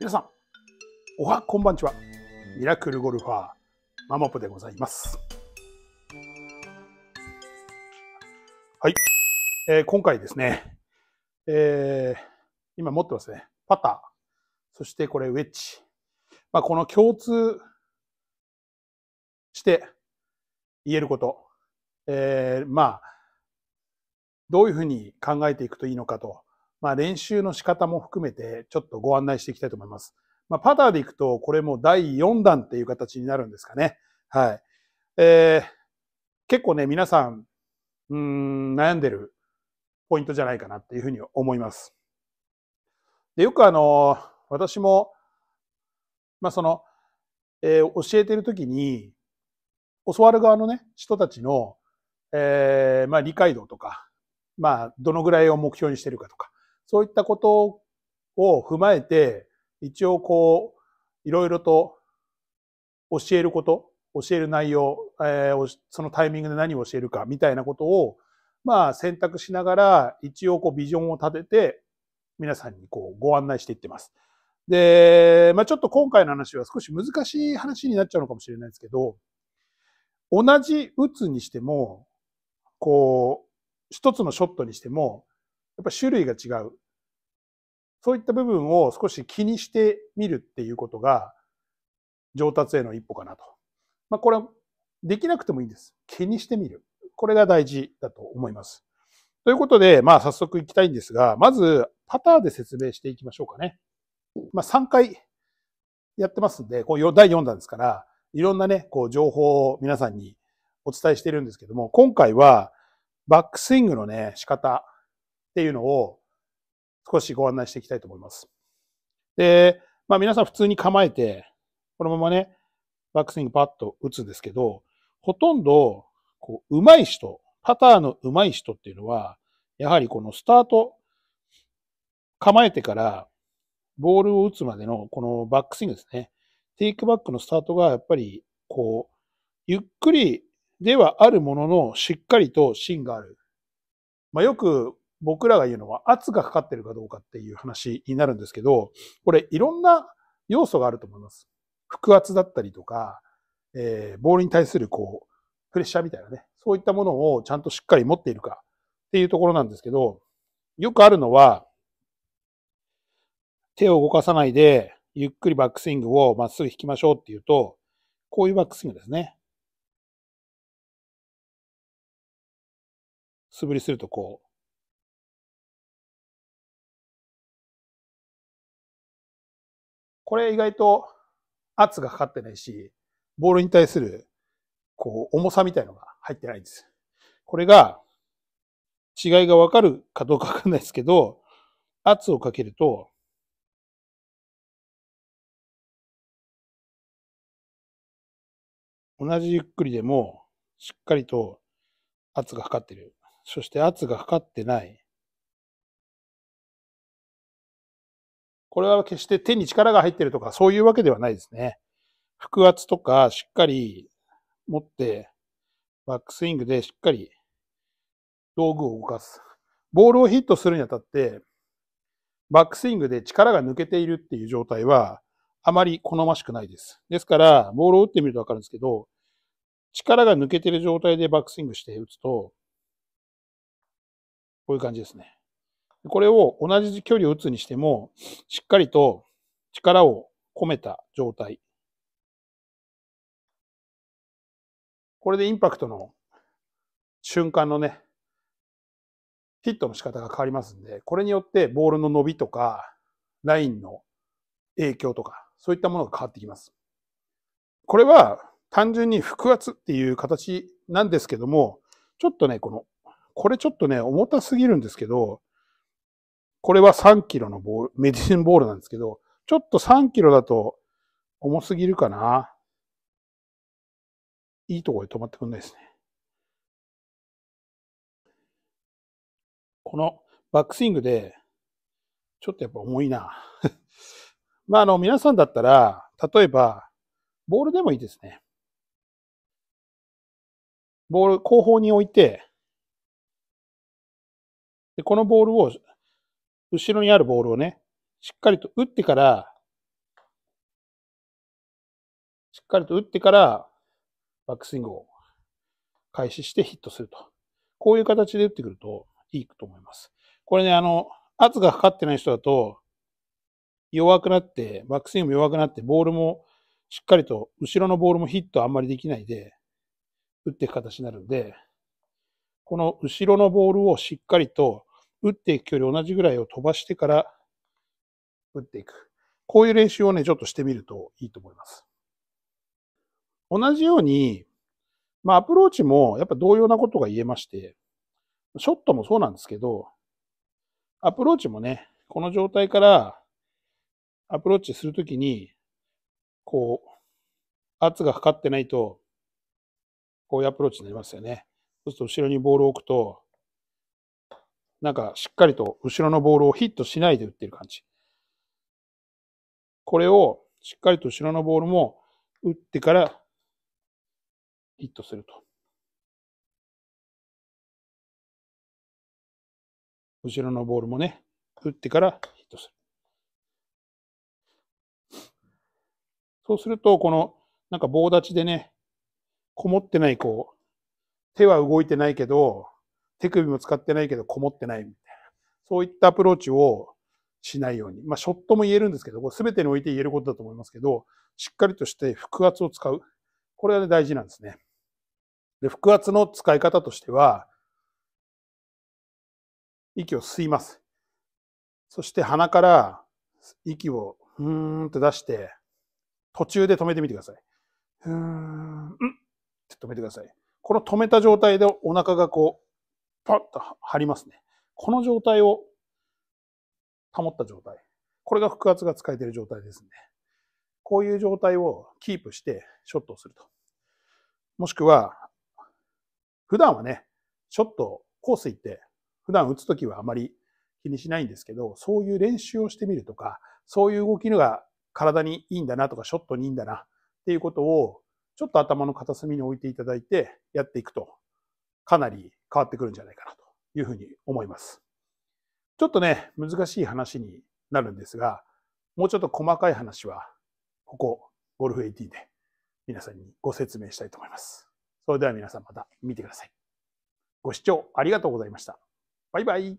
皆さん、おはこんばんちは。ミラクルゴルファー、ママポでございます。はい。えー、今回ですね、えー、今持ってますね。パター、そしてこれウェッジ。まあ、この共通して言えること。えー、まあ、どういうふうに考えていくといいのかとまあ、練習の仕方も含めてちょっとご案内していきたいと思います。まあ、パターでいくと、これも第4弾っていう形になるんですかね。はい。えー、結構ね、皆さん、うん、悩んでるポイントじゃないかなっていうふうに思います。でよくあの、私も、まあ、その、えー、教えてるときに、教わる側のね、人たちの、えー、まあ、理解度とか、まあ、どのぐらいを目標にしてるかとか、そういったことを踏まえて、一応こう、いろいろと教えること、教える内容、えー、そのタイミングで何を教えるかみたいなことを、まあ選択しながら、一応こうビジョンを立てて、皆さんにこうご案内していってます。で、まあちょっと今回の話は少し難しい話になっちゃうのかもしれないですけど、同じ打つにしても、こう、一つのショットにしても、やっぱ種類が違う。そういった部分を少し気にしてみるっていうことが、上達への一歩かなと。まあ、これはできなくてもいいんです。気にしてみる。これが大事だと思います。ということで、まあ、早速いきたいんですが、まず、パターで説明していきましょうかね。まあ、3回やってますんで、こう第4弾ですから、いろんなね、こう、情報を皆さんにお伝えしてるんですけども、今回は、バックスイングのね、仕方、っていうのを少しご案内していきたいと思います。で、まあ皆さん普通に構えて、このままね、バックスイングパッと打つんですけど、ほとんど、こう、上手い人、パターの上手い人っていうのは、やはりこのスタート、構えてから、ボールを打つまでの、このバックスイングですね。テイクバックのスタートが、やっぱり、こう、ゆっくりではあるものの、しっかりと芯がある。まあ、よく、僕らが言うのは圧がかかってるかどうかっていう話になるんですけど、これいろんな要素があると思います。腹圧だったりとか、えー、ボールに対するこう、プレッシャーみたいなね、そういったものをちゃんとしっかり持っているかっていうところなんですけど、よくあるのは、手を動かさないで、ゆっくりバックスイングをまっすぐ引きましょうっていうと、こういうバックスイングですね。素振りするとこう、これ意外と圧がかかってないし、ボールに対する、こう、重さみたいのが入ってないんです。これが、違いがわかるかどうかわかんないですけど、圧をかけると、同じゆっくりでも、しっかりと圧がかかってる。そして圧がかかってない。これは決して手に力が入ってるとか、そういうわけではないですね。腹圧とかしっかり持って、バックスイングでしっかり道具を動かす。ボールをヒットするにあたって、バックスイングで力が抜けているっていう状態は、あまり好ましくないです。ですから、ボールを打ってみるとわかるんですけど、力が抜けてる状態でバックスイングして打つと、こういう感じですね。これを同じ距離を打つにしても、しっかりと力を込めた状態。これでインパクトの瞬間のね、ヒットの仕方が変わりますんで、これによってボールの伸びとか、ラインの影響とか、そういったものが変わってきます。これは単純に腹圧っていう形なんですけども、ちょっとね、この、これちょっとね、重たすぎるんですけど、これは3キロのボール、メディシンボールなんですけど、ちょっと3キロだと重すぎるかな。いいとこで止まってくんないですね。このバックスイングで、ちょっとやっぱ重いな。まあ、あの、皆さんだったら、例えば、ボールでもいいですね。ボール、後方に置いて、でこのボールを後ろにあるボールをね、しっかりと打ってから、しっかりと打ってから、バックスイングを開始してヒットすると。こういう形で打ってくるといいと思います。これね、あの、圧がかかってない人だと、弱くなって、バックスイングも弱くなって、ボールもしっかりと、後ろのボールもヒットあんまりできないで、打っていく形になるんで、この後ろのボールをしっかりと打っていく距離同じぐらいを飛ばしてから打っていく。こういう練習をね、ちょっとしてみるといいと思います。同じように、まあアプローチもやっぱ同様なことが言えまして、ショットもそうなんですけど、アプローチもね、この状態からアプローチするときに、こう、圧がかかってないと、こういうアプローチになりますよね。そうすると後ろにボールを置くと、なんかしっかりと後ろのボールをヒットしないで打ってる感じ。これをしっかりと後ろのボールも打ってからヒットすると。後ろのボールもね、打ってからヒットする。そうすると、この、なんか棒立ちでね、こもってない、こう、手は動いてないけど、手首も使ってないけどこもってないみたいな。そういったアプローチをしないように。まあ、ショットも言えるんですけど、これ全てにおいて言えることだと思いますけど、しっかりとして腹圧を使う。これが、ね、大事なんですね。で、腹圧の使い方としては、息を吸います。そして鼻から息をふーんと出して、途中で止めてみてください。ふーん、んって止めてください。この止めた状態でお腹がこうパッと張りますね。この状態を保った状態。これが腹圧が使えている状態ですね。こういう状態をキープしてショットをすると。もしくは、普段はね、ショット、コース行って、普段打つときはあまり気にしないんですけど、そういう練習をしてみるとか、そういう動きのが体にいいんだなとか、ショットにいいんだなっていうことを、ちょっと頭の片隅に置いていただいてやっていくとかなり変わってくるんじゃないかなというふうに思います。ちょっとね、難しい話になるんですが、もうちょっと細かい話は、ここ、ゴルフ AT で皆さんにご説明したいと思います。それでは皆さんまた見てください。ご視聴ありがとうございました。バイバイ。